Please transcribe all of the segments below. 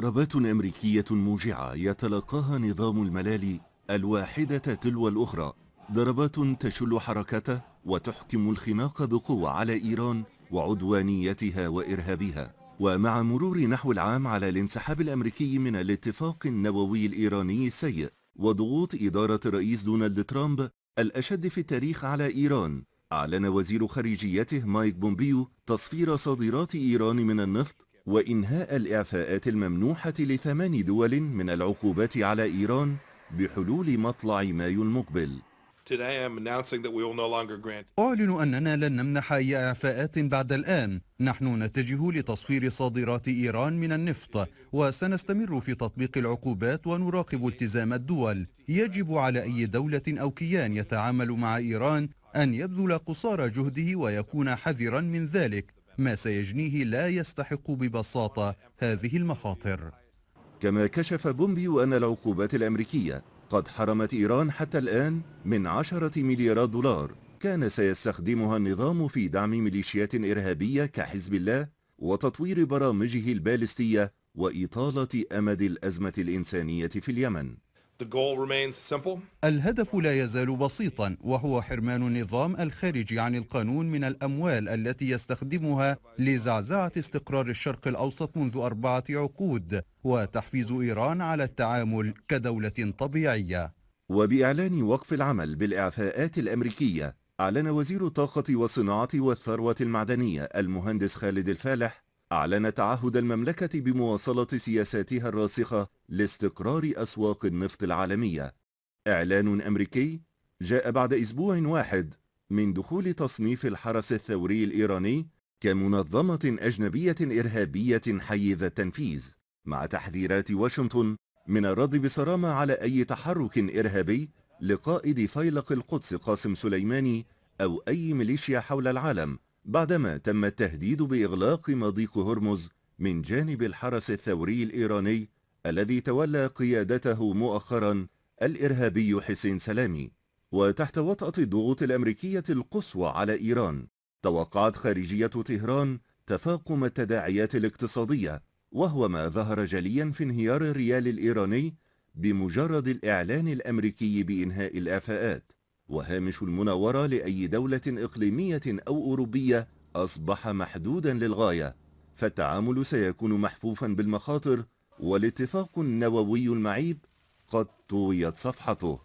ضربات أمريكية موجعة يتلقاها نظام الملالي الواحدة تلو الأخرى ضربات تشل حركته وتحكم الخناق بقوة على إيران وعدوانيتها وإرهابها ومع مرور نحو العام على الانسحاب الأمريكي من الاتفاق النووي الإيراني السيء وضغوط إدارة الرئيس دونالد ترامب الأشد في التاريخ على إيران أعلن وزير خارجيته مايك بومبيو تصفير صادرات إيران من النفط وإنهاء الإعفاءات الممنوحة لثمان دول من العقوبات على إيران بحلول مطلع مايو المقبل أعلن أننا لن نمنح أي إعفاءات بعد الآن نحن نتجه لتصفير صادرات إيران من النفط وسنستمر في تطبيق العقوبات ونراقب التزام الدول يجب على أي دولة أو كيان يتعامل مع إيران أن يبذل قصارى جهده ويكون حذرا من ذلك ما سيجنيه لا يستحق ببساطة هذه المخاطر كما كشف بومبيو أن العقوبات الأمريكية قد حرمت إيران حتى الآن من عشرة مليارات دولار كان سيستخدمها النظام في دعم ميليشيات إرهابية كحزب الله وتطوير برامجه البالستية وإطالة أمد الأزمة الإنسانية في اليمن الهدف لا يزال بسيطا وهو حرمان النظام الخارجي عن القانون من الأموال التي يستخدمها لزعزعة استقرار الشرق الأوسط منذ أربعة عقود وتحفيز إيران على التعامل كدولة طبيعية وبإعلان وقف العمل بالإعفاءات الأمريكية أعلن وزير الطاقة والصناعة والثروة المعدنية المهندس خالد الفالح أعلن تعهد المملكة بمواصلة سياساتها الراسخة لاستقرار أسواق النفط العالمية إعلان أمريكي جاء بعد أسبوع واحد من دخول تصنيف الحرس الثوري الإيراني كمنظمة أجنبية إرهابية حيز التنفيذ مع تحذيرات واشنطن من الرد بصرامة على أي تحرك إرهابي لقائد فيلق القدس قاسم سليماني أو أي ميليشيا حول العالم بعدما تم التهديد بإغلاق مضيق هرمز من جانب الحرس الثوري الإيراني الذي تولى قيادته مؤخرا الإرهابي حسين سلامي وتحت وطأة الضغوط الأمريكية القصوى على إيران توقعت خارجية طهران تفاقم التداعيات الاقتصادية وهو ما ظهر جليا في انهيار الريال الإيراني بمجرد الإعلان الأمريكي بإنهاء الآفاءات وهامش المناورة لأي دولة إقليمية أو أوروبية أصبح محدودا للغاية فالتعامل سيكون محفوفا بالمخاطر والاتفاق النووي المعيب قد طويت صفحته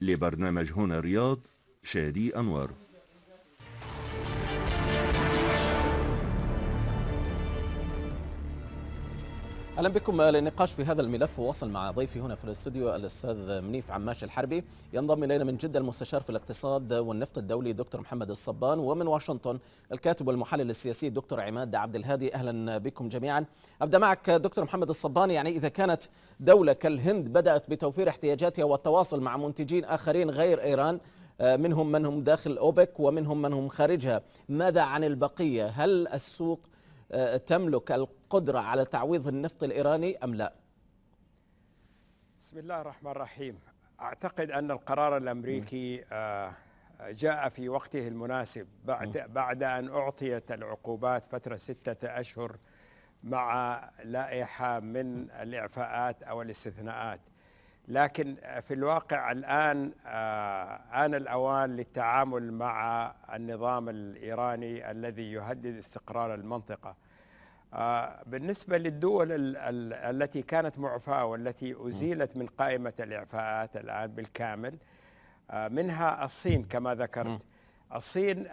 لبرنامج هنا الرياض شادي أنور اهلا بكم للنقاش في هذا الملف وصل مع ضيفي هنا في الاستوديو الاستاذ منيف عماش الحربي ينضم الينا من جده المستشار في الاقتصاد والنفط الدولي دكتور محمد الصبان ومن واشنطن الكاتب والمحلل السياسي دكتور عماد عبد الهادي اهلا بكم جميعا ابدا معك دكتور محمد الصبان يعني اذا كانت دوله كالهند بدات بتوفير احتياجاتها والتواصل مع منتجين اخرين غير ايران آه، منهم من هم داخل اوبك ومنهم من هم خارجها ماذا عن البقيه هل السوق آه، تملك القدرة على تعويض النفط الإيراني أم لا؟ بسم الله الرحمن الرحيم أعتقد أن القرار الأمريكي آه، آه، جاء في وقته المناسب بعد, بعد أن أعطيت العقوبات فترة ستة أشهر مع لائحة من الإعفاءات أو الاستثناءات لكن في الواقع الآن آه، آن الأوان للتعامل مع النظام الإيراني الذي يهدد استقرار المنطقة آه، بالنسبة للدول التي كانت معفاة والتي أزيلت من قائمة الإعفاءات الآن بالكامل آه، منها الصين كما ذكرت الصين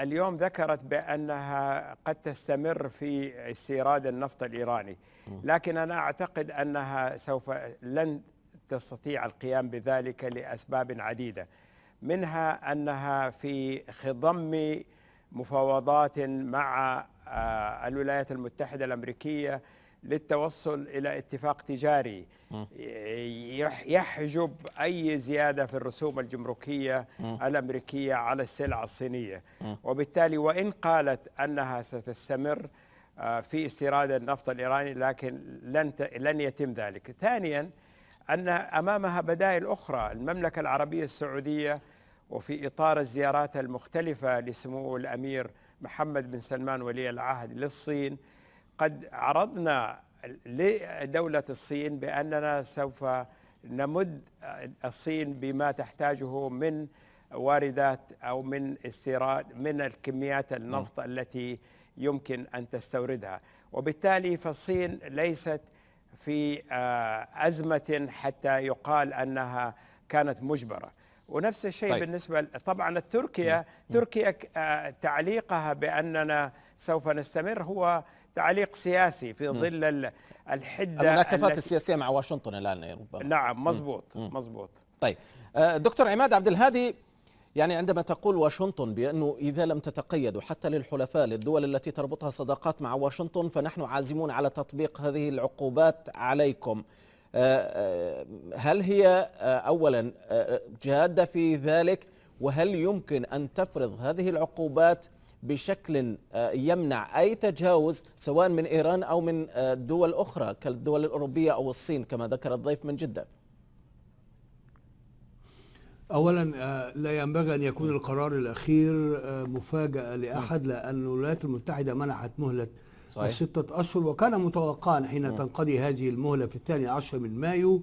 اليوم ذكرت بأنها قد تستمر في استيراد النفط الإيراني لكن أنا أعتقد أنها سوف لن تستطيع القيام بذلك لأسباب عديدة منها أنها في خضم مفاوضات مع آه، الولايات المتحدة الأمريكية للتوصل إلى اتفاق تجاري يحجب أي زيادة في الرسوم الجمركية الأمريكية على السلع الصينية وبالتالي وإن قالت أنها ستستمر آه، في استيراد النفط الإيراني لكن لن لن يتم ذلك ثانياً أن أمامها بدائل أخرى المملكة العربية السعودية وفي إطار الزيارات المختلفة لسمو الأمير محمد بن سلمان ولي العهد للصين قد عرضنا لدولة الصين بأننا سوف نمد الصين بما تحتاجه من واردات أو من استيراد من الكميات النفط نعم. التي يمكن أن تستوردها وبالتالي فالصين ليست في آه، أزمة حتى يقال أنها كانت مجبرة ونفس الشيء طيب. بالنسبة طبعا التركيا نعم. نعم. تركيا آه، تعليقها بأننا سوف نستمر هو تعليق سياسي في ظل الحدة المناكفات السياسية مع واشنطن الآن ربما نعم مزبوط مزبوط طيب آه، دكتور عماد عبد الهادي يعني عندما تقول واشنطن بأنه إذا لم تتقيدوا حتى للحلفاء للدول التي تربطها صداقات مع واشنطن فنحن عازمون على تطبيق هذه العقوبات عليكم آه، آه، هل هي آه، أولا جادة في ذلك وهل يمكن أن تفرض هذه العقوبات بشكل يمنع أي تجاوز سواء من إيران أو من دول أخرى كالدول الأوروبية أو الصين كما ذكر الضيف من جدة اولا آه، لا ينبغي ان يكون القرار الاخير آه، مفاجاه لاحد نعم. لان الولايات المتحده منحت مهله صحيح. الستة أشهر وكان متوقعا حين م. نعم. تنقضي هذه المهلة في الثاني عشر من مايو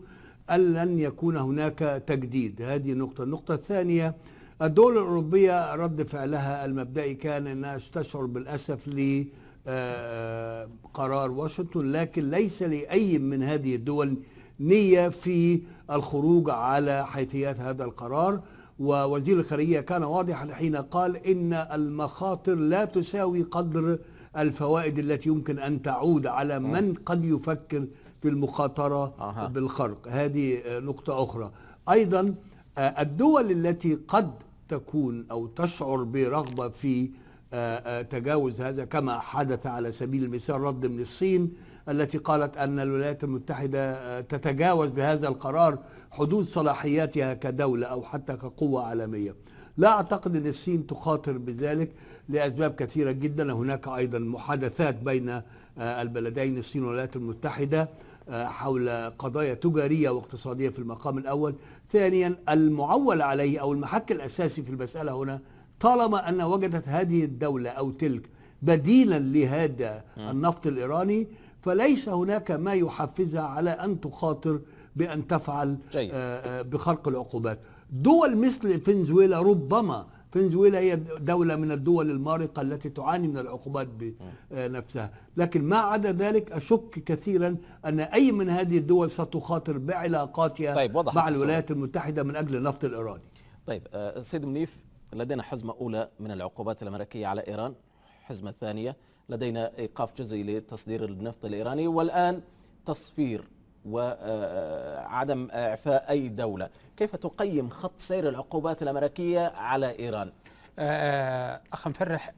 أن لن يكون هناك تجديد هذه النقطة النقطة الثانية الدول الأوروبية رد فعلها المبدئي كان أنها تشعر بالأسف لقرار آه، قرار واشنطن لكن ليس لأي من هذه الدول نية في الخروج على حيثيات هذا القرار ووزير الخارجية كان واضحا حين قال إن المخاطر لا تساوي قدر الفوائد التي يمكن أن تعود على من قد يفكر في المخاطرة أه. بالخرق هذه نقطة أخرى أيضا آه، الدول التي قد تكون أو تشعر برغبة في آه، آه، تجاوز هذا كما حدث على سبيل المثال رد من الصين التي قالت أن الولايات المتحدة آه، تتجاوز بهذا القرار حدود صلاحياتها كدولة أو حتى كقوة عالمية لا أعتقد أن الصين تخاطر بذلك لأسباب كثيرة جدا هناك أيضا محادثات بين آه، البلدين الصين والولايات المتحدة آه، حول قضايا تجارية واقتصادية في المقام الأول ثانيا المعول عليه أو المحك الأساسي في المسألة هنا طالما أن وجدت هذه الدولة أو تلك بديلا لهذا النفط الإيراني فليس هناك ما يحفزها على أن تخاطر بأن تفعل آه، آه، بخلق العقوبات دول مثل فنزويلا ربما فنزويلا هي دولة من الدول المارقة التي تعاني من العقوبات بنفسها آه، لكن ما عدا ذلك أشك كثيرا أن أي من هذه الدول ستخاطر بعلاقاتها طيب وضح مع الولايات المتحدة من أجل النفط الإيراني طيب سيد منيف لدينا حزمة أولى من العقوبات الأمريكية على إيران حزمة ثانية لدينا ايقاف جزئي لتصدير النفط الايراني والان تصفير وعدم آه، آه، اعفاء اي دوله، كيف تقيم خط سير العقوبات الامريكيه على ايران؟ آه، اخ مفرح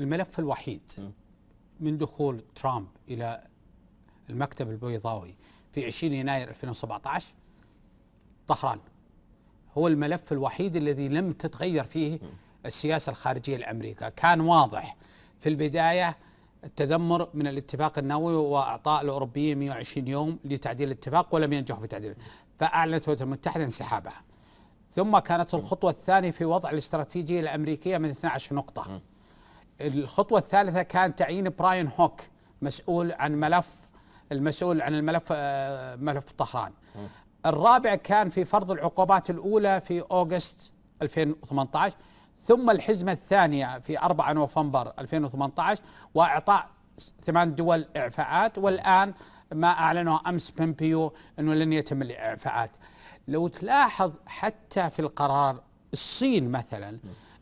الملف الوحيد من دخول ترامب الى المكتب البيضاوي في 20 يناير 2017 طهران هو الملف الوحيد الذي لم تتغير فيه السياسه الخارجيه الأمريكية كان واضح في البداية التذمر من الاتفاق النووي واعطاء الاوروبيين 120 يوم لتعديل الاتفاق ولم ينجحوا في تعديله فاعلنت الولايات المتحده انسحابها ثم كانت الخطوه الثانيه في وضع الاستراتيجيه الامريكيه من 12 نقطه الخطوه الثالثه كان تعيين براين هوك مسؤول عن ملف المسؤول عن الملف آه، ملف طهران الرابع كان في فرض العقوبات الاولى في اوغست 2018 ثم الحزمة الثانية في 4 نوفمبر 2018 وإعطاء ثمان دول إعفاءات والآن ما أعلنه أمس بيمبيو أنه لن يتم الإعفاءات لو تلاحظ حتى في القرار الصين مثلا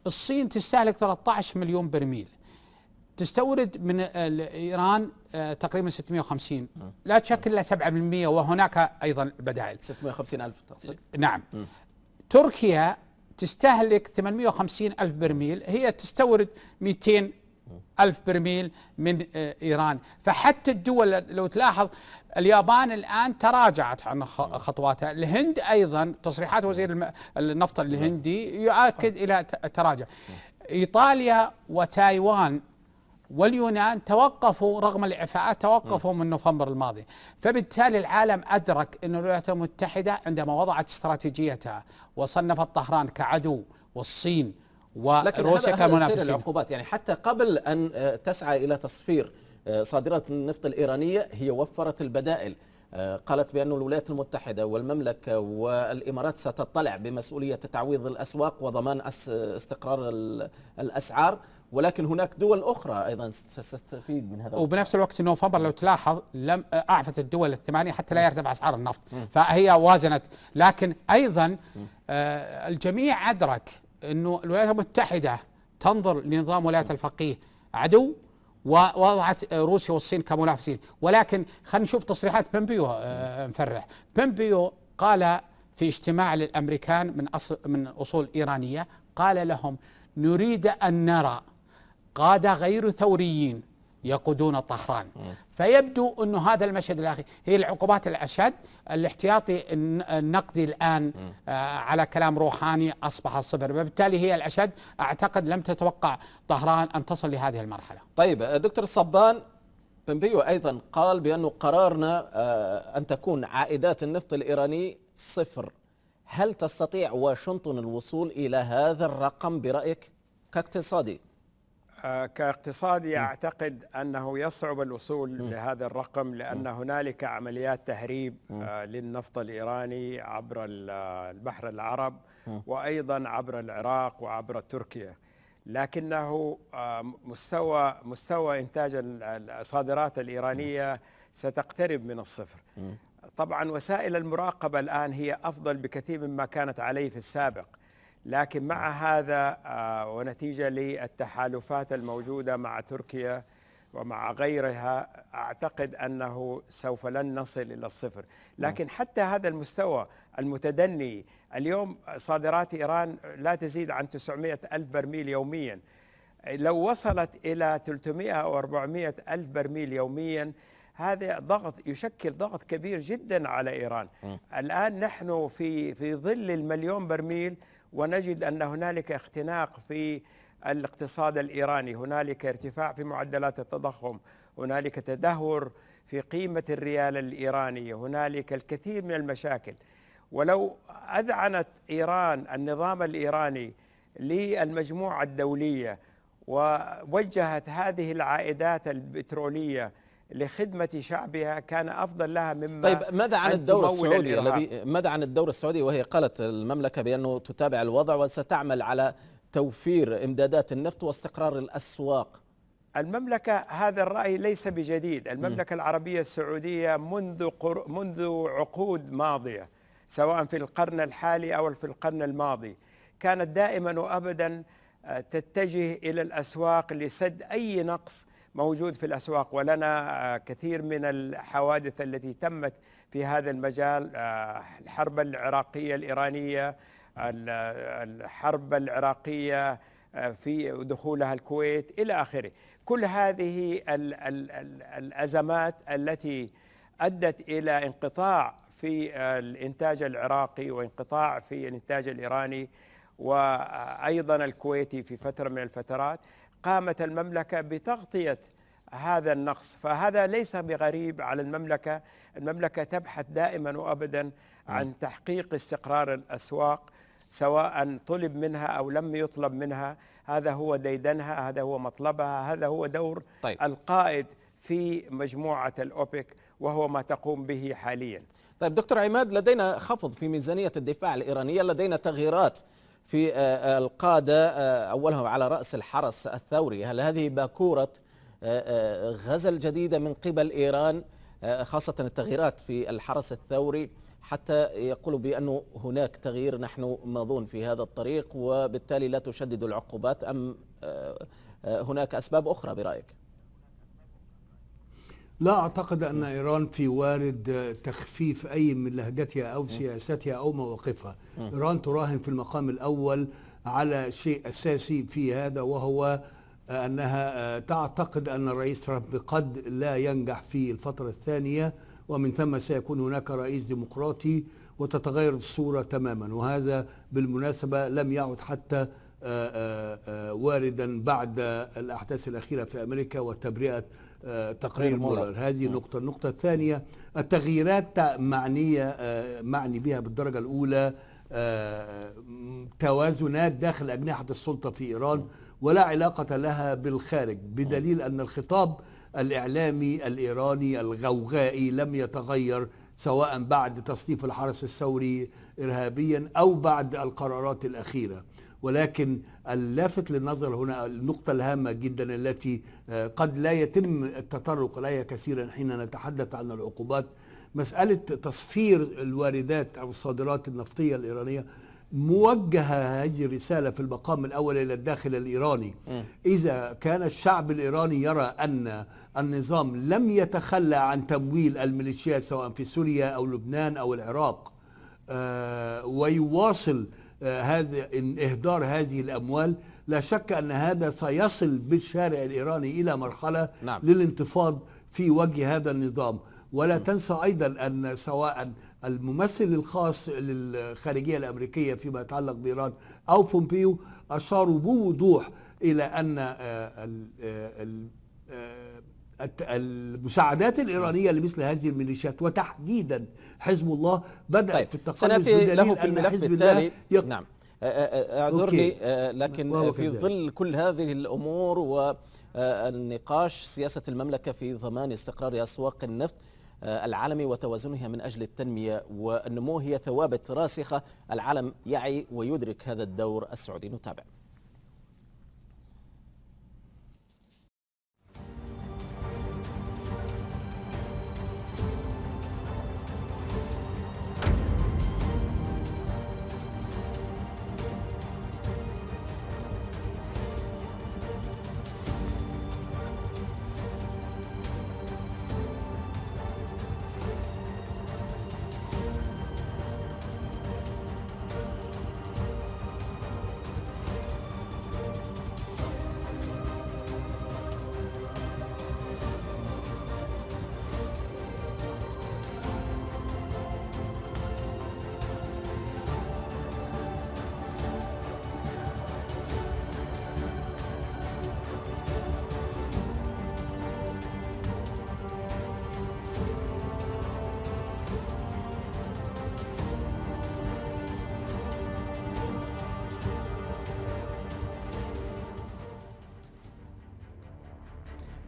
الصين تستهلك 13 مليون برميل تستورد من ايران آه، تقريبا 650 لا تشكل الا 7% وهناك ايضا بدائل 650 الف تقصد نعم م. تركيا تستهلك 850 ألف برميل هي تستورد 200 ألف برميل من آه، إيران فحتى الدول لو تلاحظ اليابان الآن تراجعت عن خطواتها الهند أيضا تصريحات وزير النفط الهندي يؤكد إلى تراجع إيطاليا وتايوان واليونان توقفوا رغم الإعفاءات توقفوا من نوفمبر الماضي فبالتالي العالم أدرك أن الولايات المتحدة عندما وضعت استراتيجيتها وصنفت طهران كعدو والصين وروسيا كمنافسين العقوبات يعني حتى قبل أن آه، تسعى إلى تصفير آه، صادرات النفط الإيرانية هي وفرت البدائل آه، قالت بأن الولايات المتحدة والمملكة والإمارات ستطلع بمسؤولية تعويض الأسواق وضمان استقرار الأسعار ولكن هناك دول اخرى ايضا ستستفيد من هذا وبنفس الوقت نوفمبر لو تلاحظ لم اعفت الدول الثمانيه حتى لا يرتفع اسعار النفط فهي وازنت لكن ايضا آه، الجميع ادرك انه الولايات المتحده تنظر لنظام ولايه الفقيه عدو ووضعت روسيا والصين كمنافسين ولكن خلينا نشوف تصريحات بومبيو آه، مفرح بومبيو قال في اجتماع للامريكان من اصل من اصول ايرانيه قال لهم نريد ان نرى قادة غير ثوريين يقودون طهران فيبدو أن هذا المشهد الأخير هي العقوبات الأشد الاحتياطي النقدي الآن آه، على كلام روحاني أصبح الصفر وبالتالي هي الأشد أعتقد لم تتوقع طهران أن تصل لهذه المرحلة طيب دكتور الصبان بمبيو أيضا قال بأنه قرارنا آه، أن تكون عائدات النفط الإيراني صفر هل تستطيع واشنطن الوصول إلى هذا الرقم برأيك كاقتصادي؟ كاقتصادي اعتقد انه يصعب الوصول لهذا الرقم لان هنالك عمليات تهريب آه، للنفط الايراني عبر آه، البحر العرب وايضا عبر العراق وعبر تركيا لكنه آه، مستوى مستوى انتاج الصادرات الايرانيه ستقترب من الصفر طبعا وسائل المراقبه الان هي افضل بكثير مما كانت عليه في السابق لكن مع هذا آه، ونتيجة للتحالفات الموجودة مع تركيا ومع غيرها أعتقد أنه سوف لن نصل إلى الصفر لكن نعم. حتى هذا المستوى المتدني اليوم صادرات إيران لا تزيد عن 900 ألف برميل يوميا لو وصلت إلى 300 أو 400 ألف برميل يوميا هذا ضغط يشكل ضغط كبير جدا على إيران م. نعم. الآن نحن في في ظل المليون برميل ونجد ان هنالك اختناق في الاقتصاد الايراني، هنالك ارتفاع في معدلات التضخم، هنالك تدهور في قيمه الريال الايراني، هنالك الكثير من المشاكل. ولو اذعنت ايران النظام الايراني للمجموعه الدوليه ووجهت هذه العائدات البتروليه لخدمة شعبها كان أفضل لها مما طيب ماذا عن الدور السعودي الذي ماذا عن الدور السعودي وهي قالت المملكة بأنه تتابع الوضع وستعمل على توفير إمدادات النفط واستقرار الأسواق المملكة هذا الرأي ليس بجديد المملكة م. العربية السعودية منذ قر... منذ عقود ماضية سواء في القرن الحالي أو في القرن الماضي كانت دائما وأبدا آه، تتجه إلى الأسواق لسد أي نقص موجود في الأسواق ولنا آه، كثير من الحوادث التي تمت في هذا المجال آه، الحرب العراقية الإيرانية الحرب العراقية آه، في دخولها الكويت إلى آخره كل هذه ال ال ال الأزمات التي أدت إلى انقطاع في الإنتاج العراقي وانقطاع في الإنتاج الإيراني وأيضا الكويتي في فترة من الفترات قامت المملكة بتغطية هذا النقص فهذا ليس بغريب على المملكة المملكة تبحث دائما وأبدا نعم. عن تحقيق استقرار الأسواق سواء طلب منها أو لم يطلب منها هذا هو ديدنها هذا هو مطلبها هذا هو دور طيب. القائد في مجموعة الأوبك وهو ما تقوم به حاليا طيب دكتور عماد لدينا خفض في ميزانية الدفاع الإيرانية لدينا تغييرات في آه، آه، القادة آه، أولهم على رأس الحرس الثوري هل هذه باكورة غزل جديدة من قبل إيران خاصة التغييرات في الحرس الثوري حتى يقولوا بأنه هناك تغيير نحن ماضون في هذا الطريق وبالتالي لا تشدد العقوبات أم هناك أسباب أخرى برأيك لا أعتقد أن إيران في وارد تخفيف أي من لهجتها أو سياستها أو مواقفها إيران تراهن في المقام الأول على شيء أساسي في هذا وهو أنها آه، تعتقد أن الرئيس ترامب قد لا ينجح في الفترة الثانية ومن ثم سيكون هناك رئيس ديمقراطي وتتغير الصورة تماما وهذا بالمناسبة لم يعد حتى آه، آه، واردا بعد الأحداث الأخيرة في أمريكا وتبرئة تقرير مولر هذه نعم. نقطة النقطة الثانية التغييرات معنية آه، معني بها بالدرجة الأولى آه، توازنات داخل أجنحة السلطة في إيران نعم. ولا علاقة لها بالخارج بدليل نعم. أن الخطاب الإعلامي الإيراني الغوغائي لم يتغير سواء بعد تصنيف الحرس الثوري إرهابيا أو بعد القرارات الأخيرة ولكن اللافت للنظر هنا النقطة الهامة جدا التي آه، قد لا يتم التطرق إليها كثيرا حين نتحدث عن العقوبات مسألة تصفير الواردات أو الصادرات النفطية الإيرانية موجهة هذه الرسالة في المقام الأول إلى الداخل الإيراني إذا كان الشعب الإيراني يرى أن النظام لم يتخلى عن تمويل الميليشيات سواء في سوريا أو لبنان أو العراق آه ويواصل آه، هذا اهدار هذه الاموال لا شك ان هذا سيصل بالشارع الايراني الى مرحله نعم. للانتفاض في وجه هذا النظام ولا م. تنسى ايضا ان سواء الممثل الخاص للخارجيه الامريكيه فيما يتعلق بايران او بومبيو اشاروا بوضوح الى ان آه، آه، المساعدات الإيرانية لمثل هذه الميليشيات وتحديدا حزب الله بدأت طيب. في التقلب بدليل أن حزب الله يق... نعم اعذرني لكن في ظل كل هذه الأمور والنقاش سياسة المملكة في ضمان استقرار أسواق النفط العالمي وتوازنها من أجل التنمية والنمو هي ثوابت راسخة العالم يعي ويدرك هذا الدور السعودي نتابع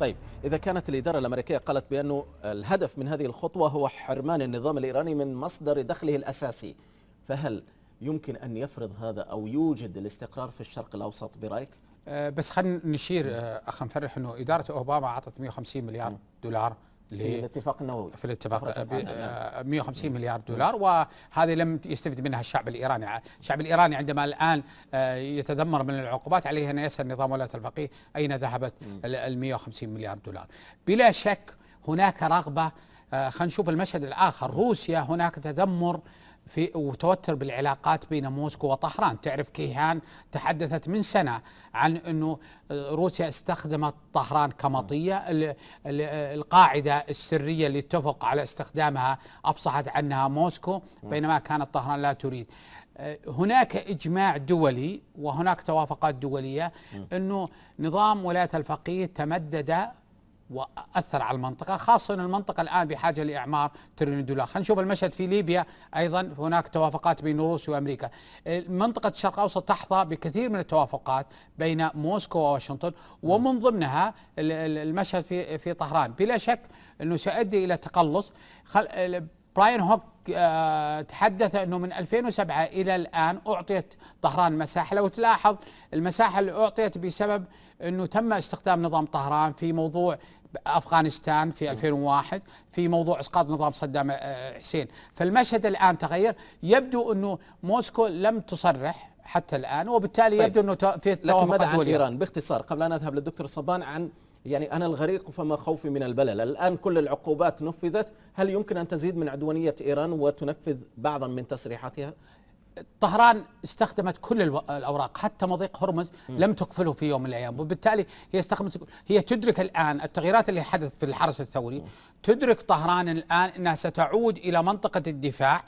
طيب إذا كانت الإدارة الأمريكية قالت بأنه الهدف من هذه الخطوة هو حرمان النظام الإيراني من مصدر دخله الأساسي فهل يمكن أن يفرض هذا أو يوجد الاستقرار في الشرق الأوسط برأيك؟ أه، بس خلينا نشير أه، أخ نفرح أنه إدارة أوباما أعطت 150 مليار دولار في الاتفاق النووي في الاتفاق 150 نعم. آه، مليار دولار وهذه لم يستفد منها الشعب الايراني، الشعب الايراني عندما الان آه، يتذمر من العقوبات عليه ان يسال نظام ولايه الفقيه اين ذهبت ال 150 مليار دولار. بلا شك هناك رغبه آه، خلينا نشوف المشهد الاخر، روسيا هناك تذمر في وتوتر بالعلاقات بين موسكو وطهران تعرف كيهان تحدثت من سنة عن أنه روسيا استخدمت طهران كمطية القاعدة السرية اللي اتفق على استخدامها أفصحت عنها موسكو بينما كانت طهران لا تريد هناك إجماع دولي وهناك توافقات دولية أنه نظام ولاية الفقيه تمدد واثر على المنطقه خاصه ان المنطقه الان بحاجه لاعمار تريليون دولار، خلينا نشوف المشهد في ليبيا ايضا هناك توافقات بين روسيا وامريكا. منطقه الشرق الاوسط تحظى بكثير من التوافقات بين موسكو وواشنطن ومن ضمنها المشهد في في طهران، بلا شك انه سيؤدي الى تقلص براين هوك آه، تحدث انه من 2007 الى الان اعطيت طهران مساحه لو تلاحظ المساحه اللي اعطيت بسبب انه تم استخدام نظام طهران في موضوع افغانستان في 2001 في موضوع اسقاط نظام صدام آه، حسين فالمشهد الان تغير يبدو انه موسكو لم تصرح حتى الان وبالتالي طيب. يبدو انه في توافق لكن ماذا عن ايران باختصار قبل ان اذهب للدكتور صبان عن يعني أنا الغريق فما خوفي من البلل الآن كل العقوبات نفذت هل يمكن أن تزيد من عدوانية إيران وتنفذ بعضا من تصريحاتها؟ طهران استخدمت كل الاوراق حتى مضيق هرمز لم تقفله في يوم من الايام وبالتالي هي استخدمت هي تدرك الان التغييرات اللي حدثت في الحرس الثوري تدرك طهران الان انها ستعود الى منطقه الدفاع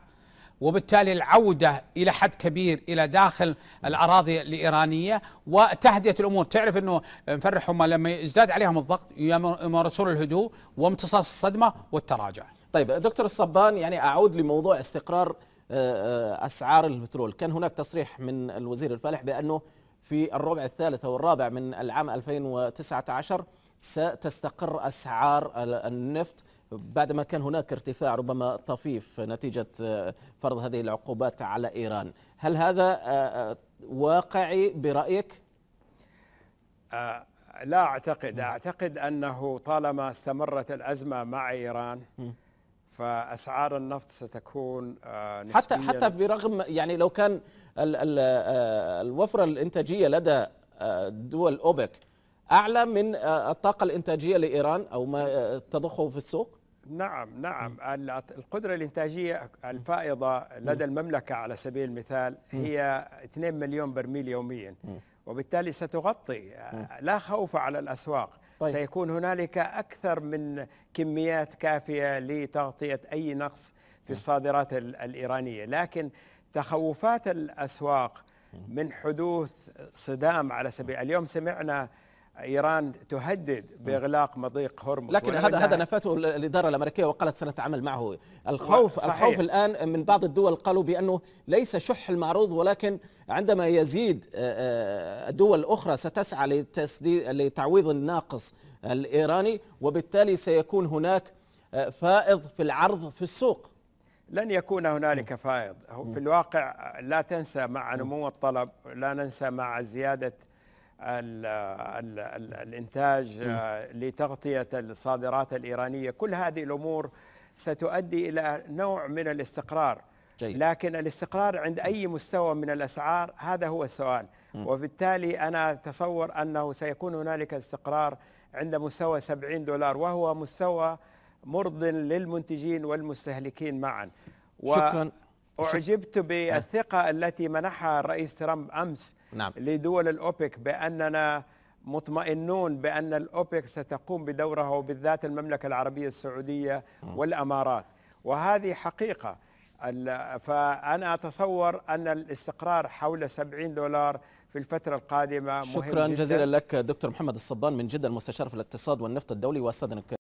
وبالتالي العودة إلى حد كبير إلى داخل الأراضي الإيرانية وتهدئة الأمور تعرف أنه مفرح هم لما يزداد عليهم الضغط يمارسون الهدوء وامتصاص الصدمة والتراجع طيب دكتور الصبان يعني أعود لموضوع استقرار آه، آه، أسعار البترول كان هناك تصريح من الوزير الفالح بأنه في الربع الثالث أو الرابع من العام 2019 ستستقر أسعار النفط بعدما كان هناك ارتفاع ربما طفيف نتيجة آه، فرض هذه العقوبات على إيران هل هذا آه، آه، واقعي برأيك؟ لا أعتقد أعتقد أنه طالما استمرت الأزمة مع إيران فأسعار النفط ستكون نسبيا حتى حتى برغم يعني لو كان الوفرة الإنتاجية لدى دول أوبك اعلى من آه، الطاقه الانتاجيه لايران او ما آه، تضخه في السوق نعم نعم القدرة الإنتاجية الفائضة لدى المملكة على سبيل المثال هي 2 مليون برميل يوميا وبالتالي ستغطي آه، لا خوف على الأسواق طيب. سيكون هنالك أكثر من كميات كافية لتغطية أي نقص في الصادرات الإيرانية لكن تخوفات الأسواق من حدوث صدام على سبيل اليوم سمعنا ايران تهدد باغلاق مضيق هرمز لكن هذا هذا نفته الاداره الامريكيه وقالت سنتعامل معه الخوف صحيح. الخوف الان من بعض الدول قالوا بانه ليس شح المعروض ولكن عندما يزيد آه، آه، دول اخرى ستسعى لتسديد لتعويض الناقص الايراني وبالتالي سيكون هناك آه، فائض في العرض في السوق لن يكون هنالك فائض في الواقع لا تنسى مع نمو الطلب لا ننسى مع زياده الـ الـ الـ الإنتاج آه، لتغطية الصادرات الإيرانية كل هذه الأمور ستؤدي إلى نوع من الاستقرار جيد. لكن الاستقرار عند أي مستوى من الأسعار هذا هو السؤال م. وبالتالي أنا أتصور أنه سيكون هنالك استقرار عند مستوى 70 دولار وهو مستوى مرض للمنتجين والمستهلكين معا شكرا أعجبت بالثقة التي منحها الرئيس ترامب أمس نعم. لدول الأوبك بأننا مطمئنون بأن الأوبك ستقوم بدورها وبالذات المملكة العربية السعودية والأمارات وهذه حقيقة فأنا أتصور أن الاستقرار حول 70 دولار في الفترة القادمة مهم شكرا جزيلا لك دكتور محمد الصبان من جدة المستشار في الاقتصاد والنفط الدولي واستاذنك